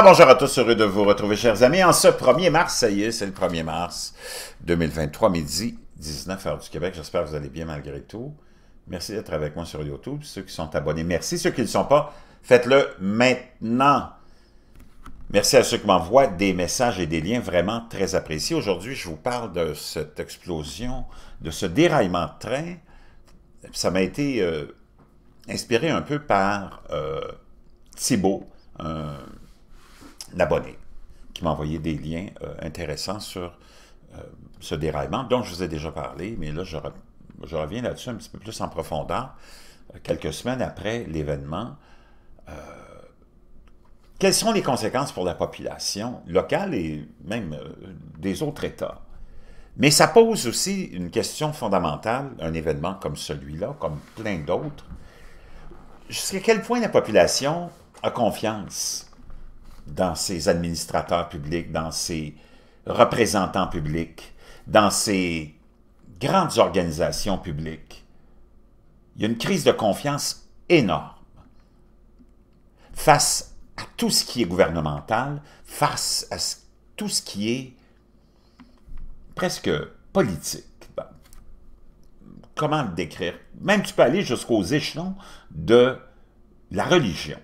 bonjour à tous, heureux de vous retrouver chers amis. En ce 1er mars, ça y est, c'est le 1er mars 2023, midi 19 h du Québec. J'espère que vous allez bien malgré tout. Merci d'être avec moi sur YouTube. Ceux qui sont abonnés, merci. Ceux qui ne le sont pas, faites-le maintenant. Merci à ceux qui m'envoient des messages et des liens vraiment très appréciés. Aujourd'hui, je vous parle de cette explosion, de ce déraillement de train. Ça m'a été euh, inspiré un peu par euh, Thibault, un l'abonné, qui m'a envoyé des liens euh, intéressants sur euh, ce déraillement dont je vous ai déjà parlé, mais là, je reviens là-dessus un petit peu plus en profondeur. Euh, quelques semaines après l'événement, quelles sont les conséquences pour la population locale et même des autres États? Mais ça pose aussi une question fondamentale, un événement comme celui-là, comme plein d'autres. Jusqu'à quel point la population a confiance dans ses administrateurs publics, dans ses représentants publics, dans ses grandes organisations publiques. Il y a une crise de confiance énorme face à tout ce qui est gouvernemental, face à tout ce qui est presque politique. comment le décrire? Même tu peux aller jusqu'aux échelons de la religion.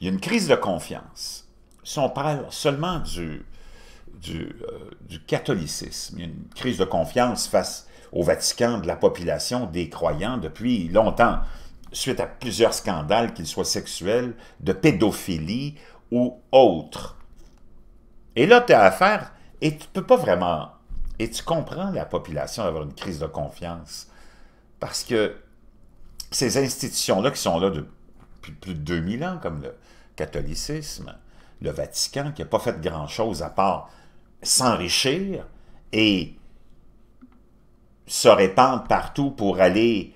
Il y a une crise de confiance si on parle seulement euh, du, catholicisme, il y a une crise de confiance face au Vatican de la population des croyants depuis longtemps, suite à plusieurs scandales, qu'ils soient sexuels, de pédophilie ou autres. Et là, tu as affaire, et tu ne peux pas vraiment, et tu comprends la population avoir une crise de confiance, parce que ces institutions-là qui sont là depuis plus de 2000 ans, comme le catholicisme, le Vatican, qui n'a pas fait grand-chose à part s'enrichir et se répandre partout pour aller...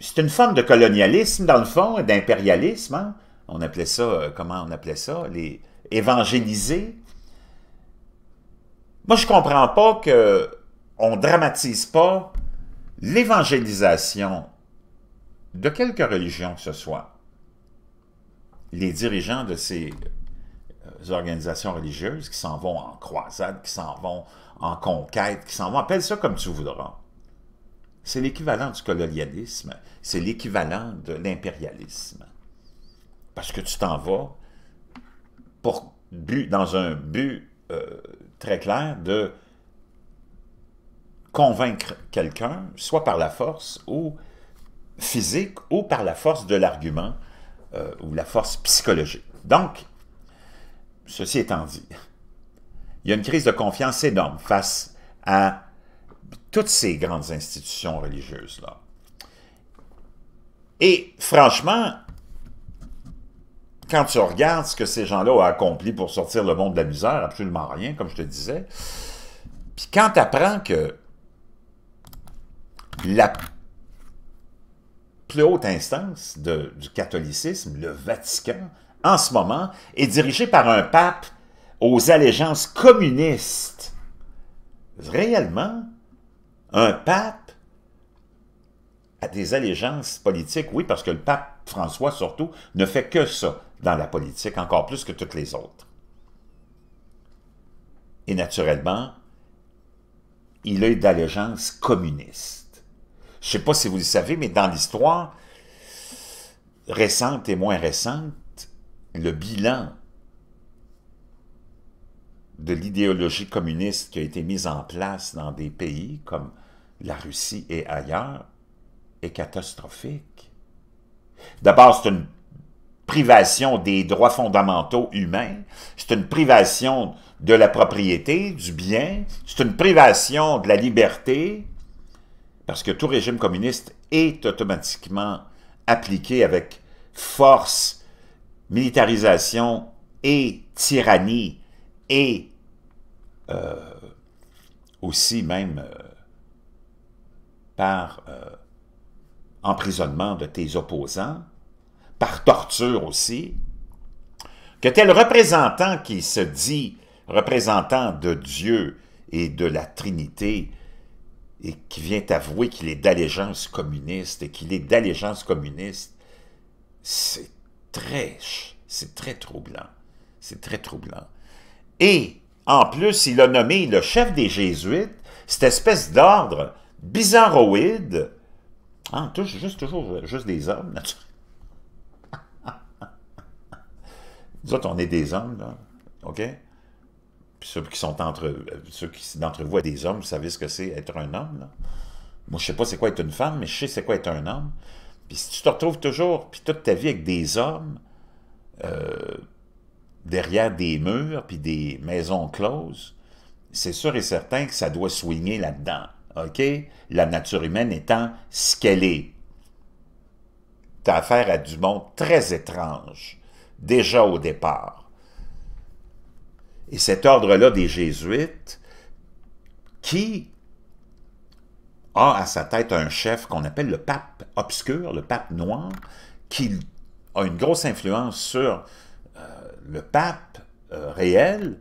C'est une forme de colonialisme, dans le fond, d'impérialisme. Hein? On appelait ça, euh, comment on appelait ça? Les évangéliser. Moi, je ne comprends pas qu'on on dramatise pas l'évangélisation de quelque religion que ce soit. Les dirigeants de ces euh, organisations religieuses qui s'en vont en croisade, qui s'en vont en conquête, qui s'en vont, appelle ça comme tu voudras. C'est l'équivalent du colonialisme, c'est l'équivalent de l'impérialisme. Parce que tu t'en vas pour but, dans un but euh, très clair de convaincre quelqu'un, soit par la force ou physique, ou par la force de l'argument, euh, ou la force psychologique. Donc, ceci étant dit, il y a une crise de confiance énorme face à toutes ces grandes institutions religieuses-là. Et franchement, quand tu regardes ce que ces gens-là ont accompli pour sortir le monde de la misère, absolument rien, comme je te disais, puis quand tu apprends que la plus haute instance du catholicisme, le Vatican, en ce moment est dirigé par un pape aux allégeances communistes. Réellement, un pape a des allégeances politiques, oui, parce que le pape François, surtout, ne fait que ça dans la politique, encore plus que toutes les autres. Et naturellement, il a eu d'allégeance communiste. Je ne sais pas si vous le savez, mais dans l'histoire récente et moins récente, le bilan de l'idéologie communiste qui a été mise en place dans des pays comme la Russie et ailleurs est catastrophique. D'abord, c'est une privation des droits fondamentaux humains, c'est une privation de la propriété, du bien, c'est une privation de la liberté, parce que tout régime communiste est automatiquement appliqué avec force militarisation et tyrannie et euh, aussi même euh, par euh, emprisonnement de tes opposants, par torture aussi, que tel représentant qui se dit représentant de Dieu et de la Trinité et qui vient avouer qu'il est d'allégeance communiste et qu'il est d'allégeance communiste, c'est très, c'est très troublant. C'est très troublant. Et, en plus, il a nommé le chef des Jésuites, cette espèce d'ordre bizarroïde. Ah, tout, juste, toujours, juste des hommes, Nous autres, on est des hommes, là. OK? Puis ceux qui sont entre ceux qui d'entre vous des hommes, vous savez ce que c'est être un homme, là. Moi, je sais pas c'est quoi être une femme, mais je sais c'est quoi être un homme. Puis si tu te retrouves toujours, puis toute ta vie avec des hommes, euh, derrière des murs, puis des maisons closes, c'est sûr et certain que ça doit soigner là-dedans. OK? La nature humaine étant ce qu'elle est. Tu as affaire à du monde très étrange, déjà au départ. Et cet ordre-là des Jésuites, qui a à sa tête un chef qu'on appelle le pape obscur, le pape noir, qui a une grosse influence sur euh, le pape euh, réel,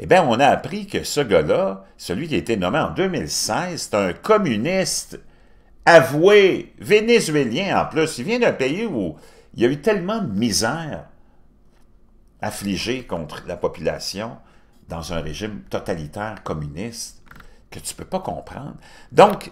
eh bien, on a appris que ce gars-là, celui qui a été nommé en 2016, c'est un communiste avoué, vénézuélien en plus. Il vient d'un pays où il y a eu tellement de misère affligée contre la population dans un régime totalitaire communiste que tu ne peux pas comprendre. Donc,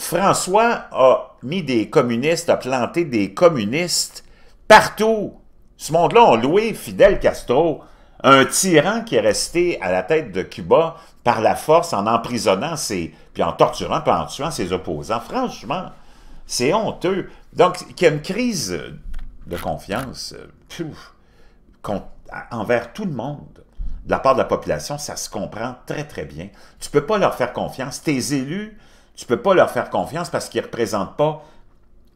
François a mis des communistes, a planté des communistes partout. Ce monde-là a loué Fidel Castro, un tyran qui est resté à la tête de Cuba par la force en emprisonnant ses, puis en torturant, puis en tuant ses opposants. Franchement, c'est honteux. Donc, il y a une crise de confiance envers tout le monde. De la part de la population, ça se comprend très, très bien. Tu ne peux pas leur faire confiance. Tes élus, tu ne peux pas leur faire confiance parce qu'ils ne représentent pas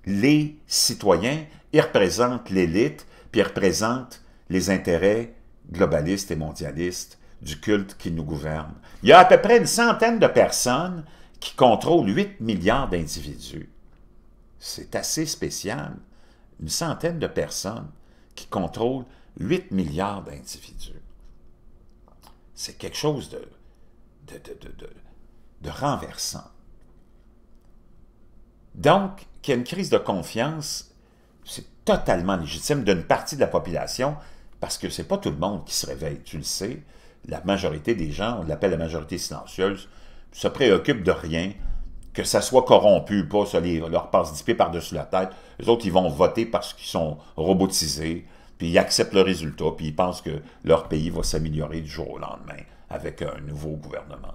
les citoyens, ils représentent l'élite, puis ils représentent les intérêts globalistes et mondialistes du culte qui nous gouverne. Il y a à peu près une centaine de personnes qui contrôlent 8 milliards d'individus. C'est assez spécial. Une centaine de personnes qui contrôlent 8 milliards d'individus. C'est quelque chose de, de, de, renversant. Donc, qu'il y a une crise de confiance, c'est totalement légitime d'une partie de la population, parce que ce n'est pas tout le monde qui se réveille, tu le sais. La majorité des gens, on l'appelle la majorité silencieuse, se préoccupe de rien, que ça soit corrompu ou pas, ça leur passe 10 par-dessus la tête. Les autres, ils vont voter parce qu'ils sont robotisés, puis ils acceptent le résultat, puis ils pensent que leur pays va s'améliorer du jour au lendemain avec un nouveau gouvernement.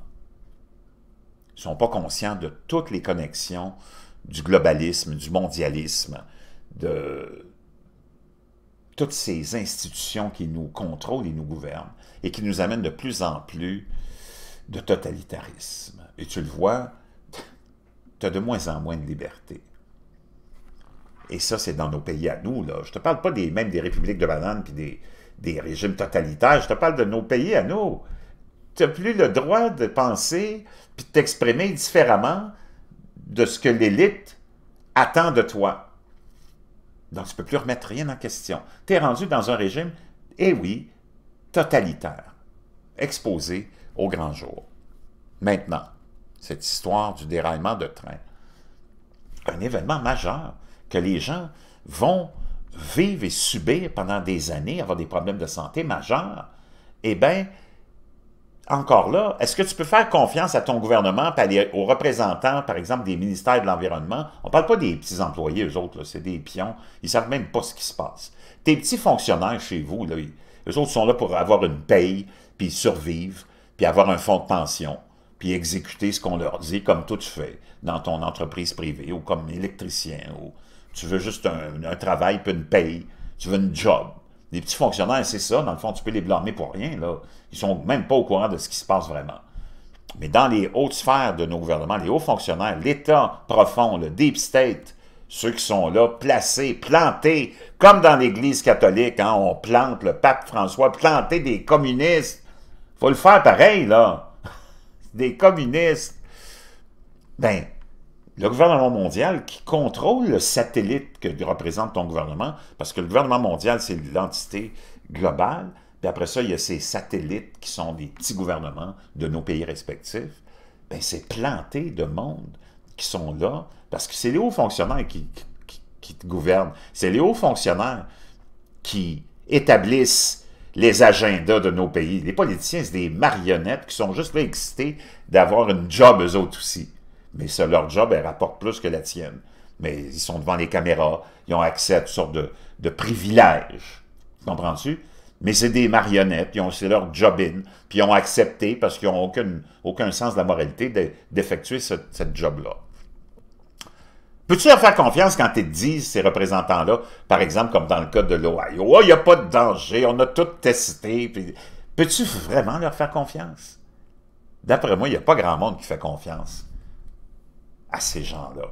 Ils ne sont pas conscients de toutes les connexions, du globalisme, du mondialisme, de toutes ces institutions qui nous contrôlent et nous gouvernent et qui nous amènent de plus en plus de totalitarisme. Et tu le vois, tu as de moins en moins de liberté. Et ça, c'est dans nos pays à nous. Là. Je ne te parle pas des, même des républiques de bananes puis des, régimes totalitaires. Je te parle de nos pays à nous. Tu n'as plus le droit de penser et de t'exprimer différemment de ce que l'élite attend de toi. Donc, tu ne peux plus remettre rien en question. Tu es rendu dans un régime, eh oui, totalitaire, exposé au grand jour. Maintenant, cette histoire du déraillement de train, un événement majeur que les gens vont vivre et subir pendant des années, avoir des problèmes de santé majeurs, eh bien, encore là, est-ce que tu peux faire confiance à ton gouvernement, les, aux représentants, par exemple, des ministères de l'Environnement? On ne parle pas des petits employés, eux autres, c'est des pions. Ils ne savent même pas ce qui se passe. Tes petits fonctionnaires chez vous, là, eux autres sont là pour avoir une paye, puis survivre, puis avoir un fonds de pension, puis exécuter ce qu'on leur dit, comme tout tu fais dans ton entreprise privée, ou comme électricien, ou tu veux juste un, un travail, puis une paye, tu veux une job. Les petits fonctionnaires, c'est ça. Dans le fond, tu peux les blâmer pour rien. Là. Ils sont même pas au courant de ce qui se passe vraiment. Mais dans les hautes sphères de nos gouvernements, les hauts fonctionnaires, l'État profond, le deep state, ceux qui sont là, placés, plantés, comme dans l'Église catholique, hein, on plante le pape François, planter des communistes. faut le faire pareil, là. Des communistes. Ben, le gouvernement mondial qui contrôle le satellite que représente ton gouvernement, parce que le gouvernement mondial, c'est l'entité globale, puis après ça, il y a ces satellites qui sont des petits gouvernements de nos pays respectifs, bien, c'est planté de monde qui sont là, parce que c'est les hauts fonctionnaires qui, te gouvernent. C'est les hauts fonctionnaires qui établissent les agendas de nos pays. Les politiciens, c'est des marionnettes qui sont juste là excités d'avoir une job eux autres aussi mais ça, leur job, elle rapporte plus que la tienne. Mais ils sont devant les caméras, ils ont accès à toutes sortes de, de privilèges. Comprends-tu? Mais c'est des marionnettes, c'est leur job-in, puis ils ont accepté, parce qu'ils n'ont aucun, aucun sens de la moralité, d'effectuer ce, cette job-là. Peux-tu leur faire confiance quand ils disent, ces représentants-là, par exemple, comme dans le cas de l'Ohio, « Oh, il n'y a pas de danger, on a tout testé. » Peux-tu vraiment leur faire confiance? D'après moi, il n'y a pas grand monde qui fait confiance à ces gens-là,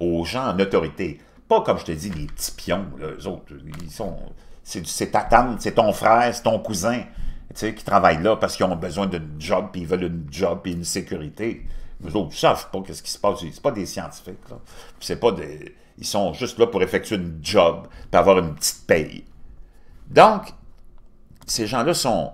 aux gens en autorité. Pas comme je te dis, les petits pions, autres, ils sont. C'est ta tante, c'est ton frère, c'est ton cousin, tu sais, qui travaille là parce qu'ils ont besoin d'un job, puis ils veulent une job, puis une sécurité. Eux autres ne savent pas quest ce qui se passe. C'est pas des scientifiques, C'est pas des... Ils sont juste là pour effectuer une job, pour avoir une petite paye. Donc, ces gens-là sont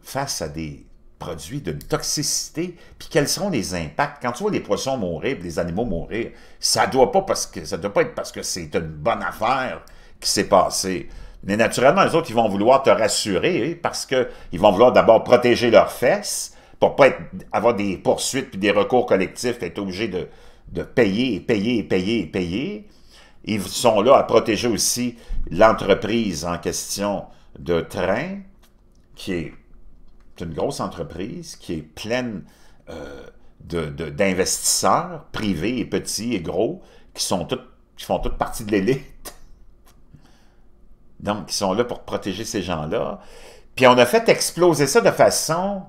face à des produit d'une toxicité, puis quels sont les impacts. Quand tu vois les poissons mourir, les animaux mourir, ça doit pas parce que ça doit pas être parce que c'est une bonne affaire qui s'est passée. Mais naturellement, les autres, ils vont vouloir te rassurer hein, parce qu'ils vont vouloir d'abord protéger leurs fesses pour pas être, avoir des poursuites puis des recours collectifs, être obligé de, de payer et payer et payer et payer. Ils sont là à protéger aussi l'entreprise en question de train qui est c'est une grosse entreprise qui est pleine euh, d'investisseurs privés et petits et gros qui, sont qui font toutes partie de l'élite. Donc, qui sont là pour protéger ces gens-là. Puis on a fait exploser ça de façon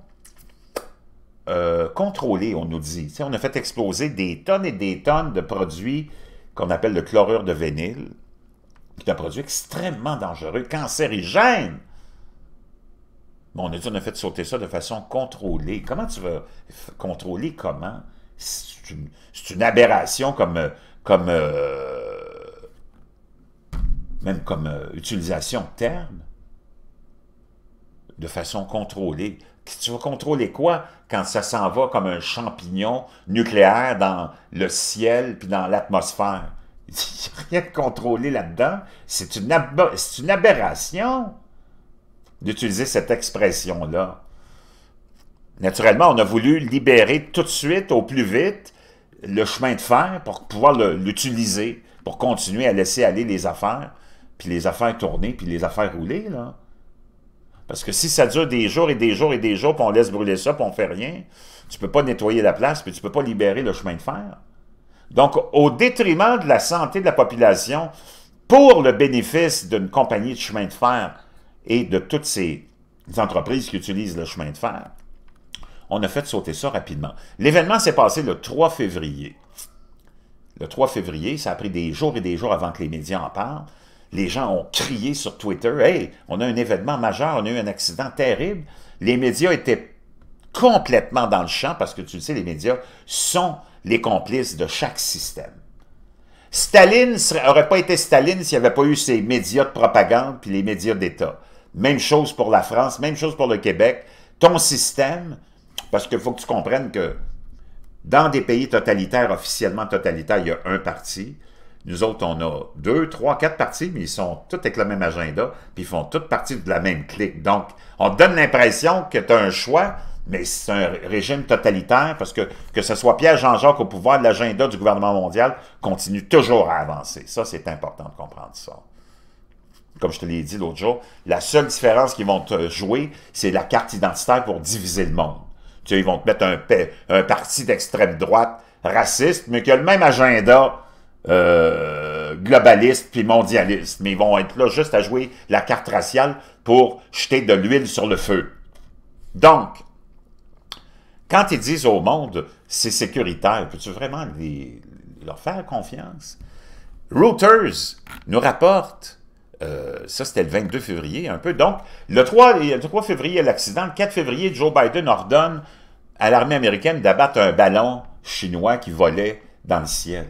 euh, contrôlée, on nous dit. on a fait exploser des tonnes et des tonnes de produits qu'on appelle le chlorure de vénile, qui est un produit extrêmement dangereux, cancérigène on a dit qu'on a fait sauter ça de façon contrôlée. Comment tu vas contrôler comment? C'est une, aberration comme, comme euh, même comme euh, utilisation de terme, de façon contrôlée. Tu vas contrôler quoi quand ça s'en va comme un champignon nucléaire dans le ciel puis dans l'atmosphère? Il n'y a rien de contrôlé là-dedans. C'est une aberration d'utiliser cette expression-là. Naturellement, on a voulu libérer tout de suite, au plus vite, le chemin de fer pour pouvoir l'utiliser, pour continuer à laisser aller les affaires, puis les affaires tourner, puis les affaires rouler, là. Parce que si ça dure des jours et des jours et des jours, puis on laisse brûler ça, puis on fait rien, tu peux pas nettoyer la place, puis tu peux pas libérer le chemin de fer. Donc, au détriment de la santé de la population, pour le bénéfice d'une compagnie de chemin de fer et de toutes ces entreprises qui utilisent le chemin de fer, on a fait sauter ça rapidement. L'événement s'est passé le 3 février. Le 3 février, ça a pris des jours et des jours avant que les médias en parlent. Les gens ont crié sur Twitter, « Hey, on a un événement majeur, on a eu un accident terrible. » Les médias étaient complètement dans le champ parce que, tu le sais, les médias sont les complices de chaque système. Staline n'aurait pas été Staline s'il n'y avait pas eu ces médias de propagande puis les médias d'État. Même chose pour la France, même chose pour le Québec. Ton système, parce qu'il faut que tu comprennes que dans des pays totalitaires, officiellement totalitaires, il y a un parti. Nous autres, on a deux, trois, quatre partis, mais ils sont tous avec le même agenda, puis ils font toutes partie de la même clique. Donc, on donne l'impression que tu as un choix, mais c'est un régime totalitaire parce que, que ce soit Pierre Jean-Jacques au pouvoir, l'agenda du gouvernement mondial continue toujours à avancer. Ça, c'est important de comprendre ça comme je te l'ai dit l'autre jour, la seule différence qu'ils vont te jouer, c'est la carte identitaire pour diviser le monde. Tu ils vont te mettre un, parti d'extrême droite raciste, mais qui a le même agenda euh, globaliste puis mondialiste. Mais ils vont être là juste à jouer la carte raciale pour jeter de l'huile sur le feu. Donc, quand ils disent au monde, c'est sécuritaire, peux-tu vraiment leur faire confiance? Reuters nous rapporte euh, ça, c'était le 22 février, un peu. Donc, le 3, le 3 février, l'accident. Le 4 février, Joe Biden ordonne à l'armée américaine d'abattre un ballon chinois qui volait dans le ciel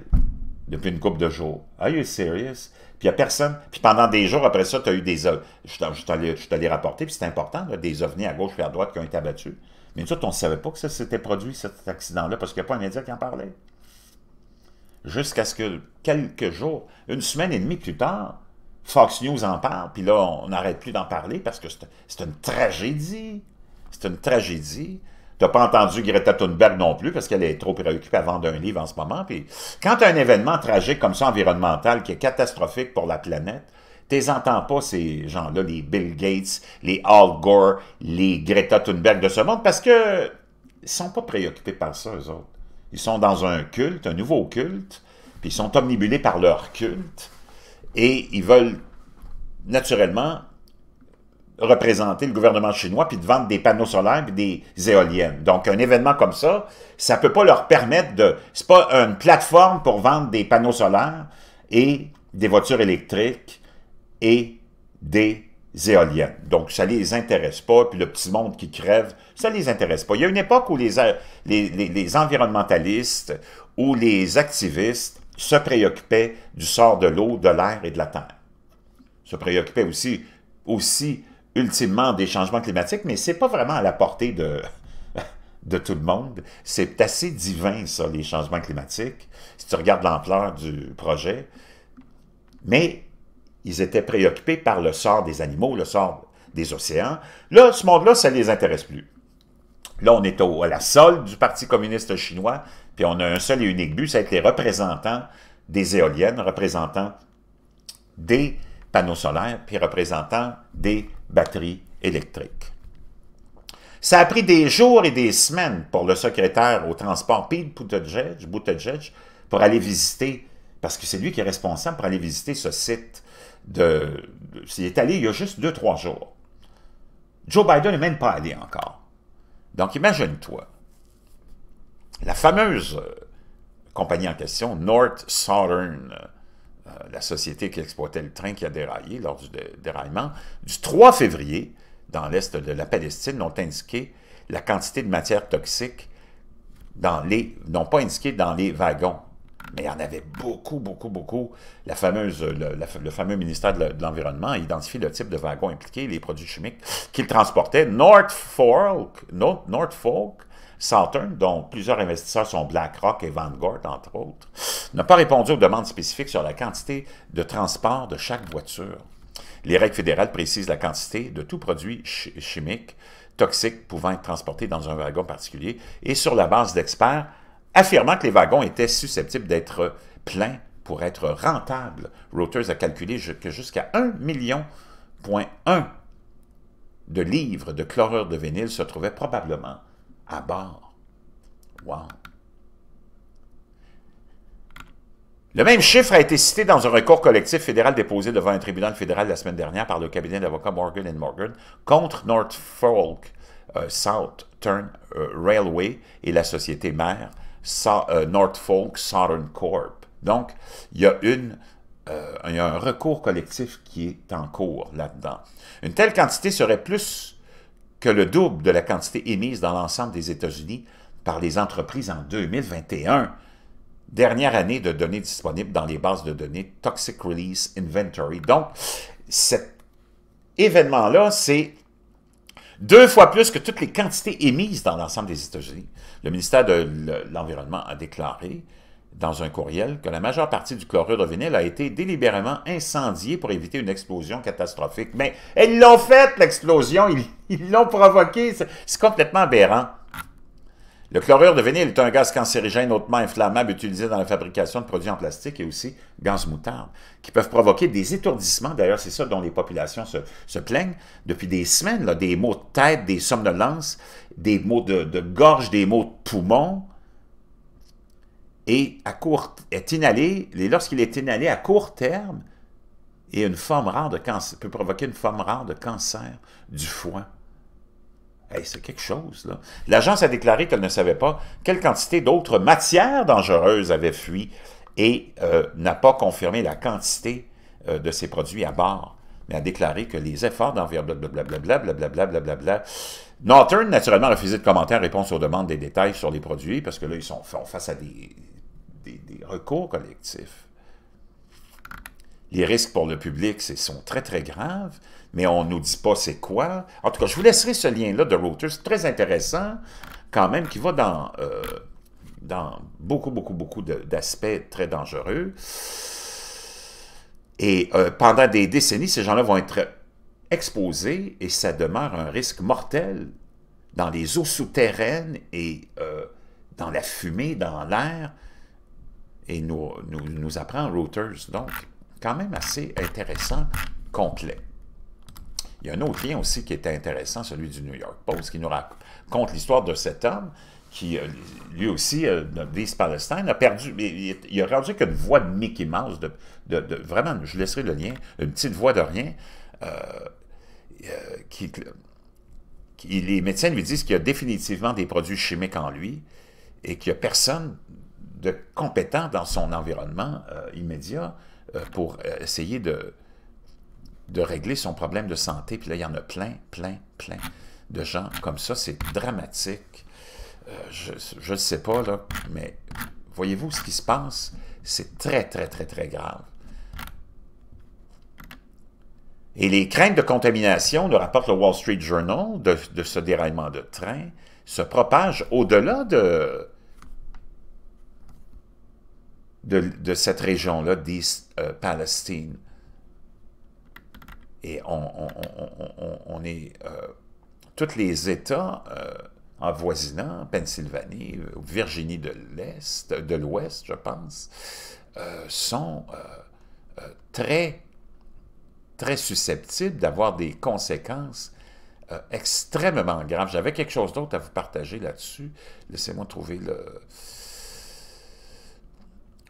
depuis une couple de jours. Are you serious? Puis il n'y a personne. Puis pendant des jours, après ça, tu as eu des... Je t'allais rapporter, puis c'est important, des ovnis à gauche et à droite qui ont été abattus. Mais nous on ne savait pas que ça s'était produit, cet accident-là, parce qu'il n'y a pas un média qui en parlait. Jusqu'à ce que quelques jours, une semaine et demie plus tard, Fox News en parle, puis là, on n'arrête plus d'en parler parce que c'est une tragédie. C'est une tragédie. T'as pas entendu Greta Thunberg non plus parce qu'elle est trop préoccupée à vendre un livre en ce moment. Puis quand as un événement tragique comme ça, environnemental, qui est catastrophique pour la planète, t'es entends pas ces gens-là, les Bill Gates, les Al Gore, les Greta Thunberg de ce monde parce que ils sont pas préoccupés par ça, eux autres. Ils sont dans un culte, un nouveau culte, puis ils sont omnibulés par leur culte et ils veulent naturellement représenter le gouvernement chinois puis de vendre des panneaux solaires puis des éoliennes. Donc, un événement comme ça, ça ne peut pas leur permettre de... C'est pas une plateforme pour vendre des panneaux solaires et des voitures électriques et des éoliennes. Donc, ça les intéresse pas, puis le petit monde qui crève, ça les intéresse pas. Il y a une époque où les, les, les environnementalistes ou les activistes se préoccupait du sort de l'eau, de l'air et de la terre. Se préoccupait aussi, aussi ultimement des changements climatiques, mais c'est pas vraiment à la portée de, de tout le monde. C'est assez divin, ça, les changements climatiques, si tu regardes l'ampleur du projet. Mais ils étaient préoccupés par le sort des animaux, le sort des océans. Là, ce monde-là, ça ne les intéresse plus. Là, on est au, à la solde du Parti communiste chinois puis on a un seul et unique but, c'est être les représentants des éoliennes, représentants des panneaux solaires, puis représentants des batteries électriques. Ça a pris des jours et des semaines pour le secrétaire au transport, Pete Buttigieg, pour aller visiter, parce que c'est lui qui est responsable pour aller visiter ce site. De, il est allé il y a juste deux, trois jours. Joe Biden n'est même pas allé encore. Donc imagine-toi, la fameuse euh, compagnie en question, North Southern, euh, la société qui exploitait le train qui a déraillé lors du déraillement, du 3 février, dans l'est de la Palestine, ont indiqué la quantité de matière toxique dans les, n'ont pas indiqué dans les wagons. Mais il y en avait beaucoup, beaucoup, beaucoup. La fameuse, le, fameux ministère de l'Environnement a identifié le type de wagon impliqué, les produits chimiques qu'il transportait. North Fork, North Fork Southern, dont plusieurs investisseurs sont BlackRock et Vanguard, entre autres, n'a pas répondu aux demandes spécifiques sur la quantité de transport de chaque voiture. Les règles fédérales précisent la quantité de tout produit chimique toxique pouvant être transporté dans un wagon particulier et sur la base d'experts affirmant que les wagons étaient susceptibles d'être pleins pour être rentables. Reuters a calculé que jusqu'à 1 million de livres de chlorure de vinyle se trouvaient probablement à bord. Wow! Le même chiffre a été cité dans un recours collectif fédéral déposé devant un tribunal fédéral la semaine dernière par le cabinet d'avocats Morgan Morgan contre North Fork euh, Southern euh, Railway et la société mère euh, North Fork Southern Corp. Donc, il y une il y a un recours collectif qui est en cours là-dedans. Une telle quantité serait plus que le double de la quantité émise dans l'ensemble des États-Unis par les entreprises en 2021, dernière année de données disponibles dans les bases de données Toxic Release Inventory. Donc, cet événement-là, c'est deux fois plus que toutes les quantités émises dans l'ensemble des États-Unis. Le ministère de l'Environnement a déclaré dans un courriel que la majeure partie du chlorure de vinyle a été délibérément incendiée pour éviter une explosion catastrophique. Mais ils l'ont fait, l'explosion, ils l'ont provoqué! c'est complètement aberrant. Le chlorure de vinyle est un gaz cancérigène hautement inflammable utilisé dans la fabrication de produits en plastique et aussi gaz moutarde, qui peuvent provoquer des étourdissements. D'ailleurs, c'est ça dont les populations se, plaignent depuis des semaines, des maux de tête, des somnolences, des maux de, gorge, des maux de poumons, et à court, est inhalé, lorsqu'il est inhalé à court terme, et une forme rare de cancer, peut provoquer une forme rare de cancer du foie. c'est quelque chose, là. L'agence a déclaré qu'elle ne savait pas quelle quantité d'autres matières dangereuses avaient fui et n'a pas confirmé la quantité de ces produits à bord, mais a déclaré que les efforts d'envers blablabla, Northern, naturellement, refusé de commenter en réponse aux demandes des détails sur les produits, parce que là, ils sont, face à des des, recours collectifs. Les risques pour le public sont très, très graves, mais on ne nous dit pas c'est quoi. En tout cas, je vous laisserai ce lien-là de Reuters, très intéressant, quand même, qui va dans, euh, dans beaucoup, beaucoup, beaucoup d'aspects très dangereux. Et euh, pendant des décennies, ces gens-là vont être exposés et ça demeure un risque mortel dans les eaux souterraines et euh, dans la fumée, dans l'air, et nous, nous, apprend Reuters, Donc, quand même assez intéressant, complet. Il y a un autre lien aussi qui est intéressant, celui du New York Post, qui nous raconte l'histoire de cet homme qui, euh, lui aussi, euh, dit Palestine, a perdu, il, a rendu qu'une voix de Mickey Mouse, de, vraiment, je laisserai le lien, une petite voix de rien, euh, qui, les médecins lui disent qu'il y a définitivement des produits chimiques en lui et qu'il n'y a personne de compétent dans son environnement euh, immédiat euh, pour euh, essayer de, de régler son problème de santé. Puis là, il y en a plein, plein, plein de gens comme ça. C'est dramatique. je ne sais pas, là, mais voyez-vous ce qui se passe? C'est très, très, très, très grave. Et les craintes de contamination, le rapporte le Wall Street Journal, de, de ce déraillement de train, se propagent au-delà de, de, cette région-là, d'East euh, Palestine. Et on, est... Euh, tous les États euh, en voisinant, Pennsylvanie, Virginie de l'Est, de l'Ouest, je pense, sont très, très susceptibles d'avoir des conséquences extrêmement graves. J'avais quelque chose d'autre à vous partager là-dessus. Laissez-moi trouver le...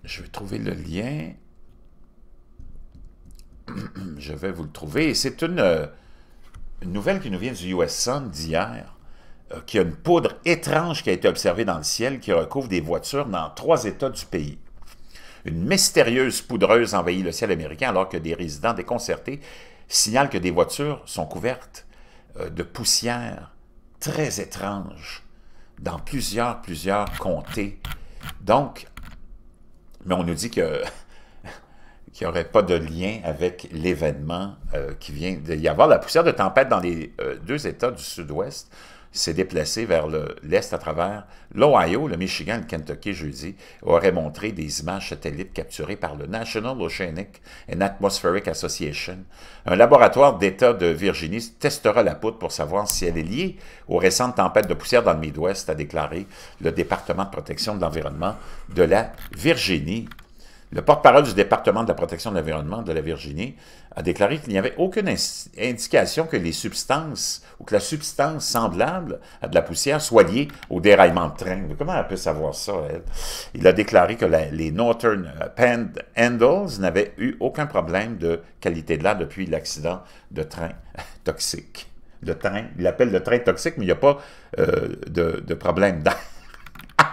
Je vais trouver le lien. Je vais vous le trouver. C'est une, euh, nouvelle qui nous vient du US Sun d'hier, qu'il euh, qui a une poudre étrange qui a été observée dans le ciel qui recouvre des voitures dans trois États du pays. Une mystérieuse poudreuse envahit le ciel américain alors que des résidents déconcertés signalent que des voitures sont couvertes euh, de poussière très étrange dans plusieurs, plusieurs comtés. Donc, mais on nous dit qu'il n'y aurait pas de lien avec l'événement euh, qui vient d'y avoir. La poussière de tempête dans les euh, deux États du sud-ouest s'est déplacé vers l'Est à travers l'Ohio, le Michigan, le Kentucky jeudi, aurait montré des images satellites capturées par le National Oceanic and Atmospheric Association. Un laboratoire d'État de Virginie testera la poudre pour savoir si elle est liée aux récentes tempêtes de poussière dans le Midwest, a déclaré le département de protection de l'environnement de la Virginie. Le porte-parole du département de la protection de l'environnement de la Virginie a déclaré qu'il n'y avait aucune indication que les substances ou que la substance semblable à de la poussière soit liée au déraillement de train. Comment elle peut savoir ça, elle? Il a déclaré que les Northern euh, Penn Handles n'avaient eu aucun problème de qualité de l'air depuis l'accident de train toxique. De train, il appelle le train toxique, mais il n'y a pas euh, de, problème d'air.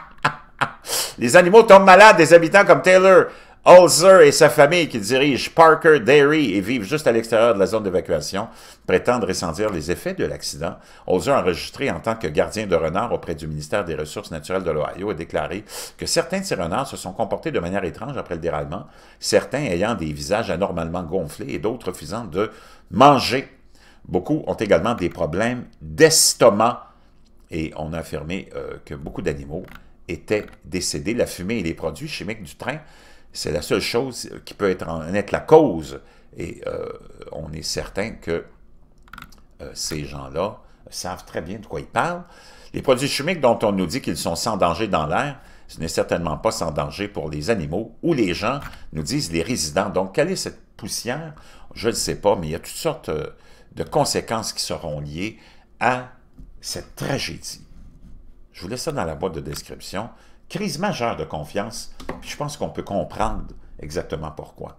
Les animaux tombent malades des habitants comme Taylor Holzer et sa famille qui dirigent Parker Dairy et vivent juste à l'extérieur de la zone d'évacuation prétendent ressentir les effets de l'accident. Holzer, enregistré en tant que gardien de renards auprès du ministère des Ressources naturelles de l'Ohio, a déclaré que certains de ces renards se sont comportés de manière étrange après le déraillement, certains ayant des visages anormalement gonflés et d'autres refusant de manger. Beaucoup ont également des problèmes d'estomac et on a affirmé euh, que beaucoup d'animaux étaient décédés. La fumée et les produits chimiques du train c'est la seule chose qui peut être en être la cause. Et euh, on est certain que euh, ces gens-là savent très bien de quoi ils parlent. Les produits chimiques dont on nous dit qu'ils sont sans danger dans l'air, ce n'est certainement pas sans danger pour les animaux ou les gens, nous disent les résidents. Donc, quelle est cette poussière? Je ne sais pas, mais il y a toutes sortes euh, de conséquences qui seront liées à cette tragédie. Je vous laisse ça dans la boîte de description crise majeure de confiance, puis je pense qu'on peut comprendre exactement pourquoi.